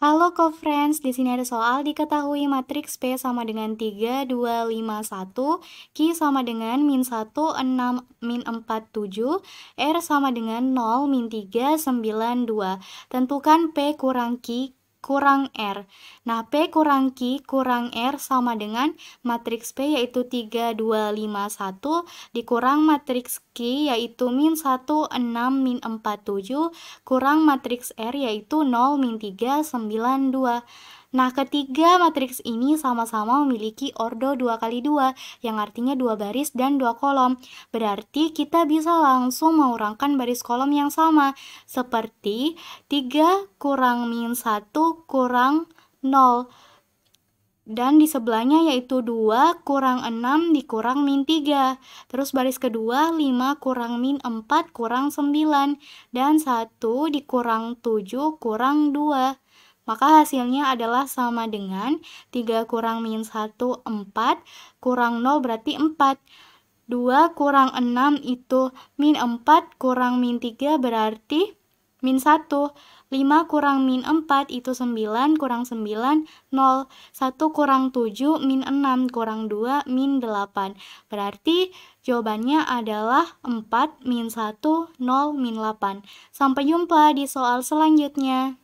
Halo co-friends, di sini ada soal diketahui matriks P sama dengan 3, 2, 5, 1, Q sama dengan min 1, 6, min 4, 7, R sama dengan 0, min 3, 9, 2. Tentukan P kurang Q, kurang R. Nah, P kurang Q kurang R sama dengan matriks P yaitu 3, 2, 5, 1 dikurang matriks Q yaitu min 1, 6, min 4, 7 kurang matriks R yaitu 0, min 3, 9, 2. Nah, ketiga matriks ini sama-sama memiliki ordo 2x2 yang artinya dua baris dan dua kolom. Berarti kita bisa langsung mengurangkan baris kolom yang sama seperti 3 kurang min 1 kurang 0 dan di sebelahnya yaitu 2 kurang 6 dikurang min 3. Terus baris kedua 5 kurang min 4 kurang 9 dan 1 dikurang 7 kurang 2. Maka hasilnya adalah sama dengan 3 kurang min 1, 4, kurang 0 berarti 4. 2 kurang 6 itu min 4 kurang min 3 berarti min 1. 5 kurang min 4 itu 9 kurang 9 0. 1 kurang 7 min 6 kurang 2 min 8. Berarti jawabannya adalah 4 min 1 0 min 8. Sampai jumpa di soal selanjutnya.